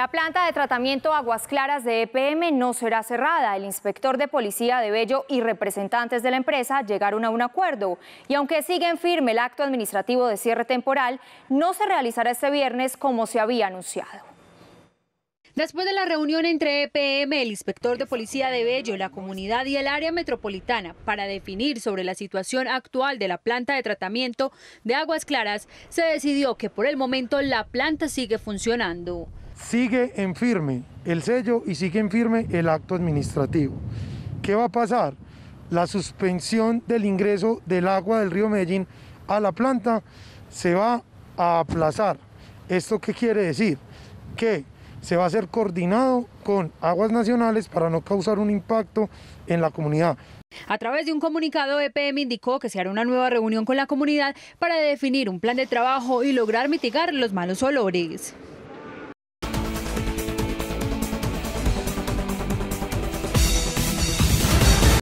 La planta de tratamiento Aguas Claras de EPM no será cerrada. El inspector de policía de Bello y representantes de la empresa llegaron a un acuerdo. Y aunque sigue en firme el acto administrativo de cierre temporal, no se realizará este viernes como se había anunciado. Después de la reunión entre EPM, el inspector de policía de Bello, la comunidad y el área metropolitana para definir sobre la situación actual de la planta de tratamiento de aguas claras, se decidió que por el momento la planta sigue funcionando sigue en firme el sello y sigue en firme el acto administrativo. ¿Qué va a pasar? La suspensión del ingreso del agua del río Medellín a la planta se va a aplazar. ¿Esto qué quiere decir? Que se va a hacer coordinado con aguas nacionales para no causar un impacto en la comunidad. A través de un comunicado, EPM indicó que se hará una nueva reunión con la comunidad para definir un plan de trabajo y lograr mitigar los malos olores.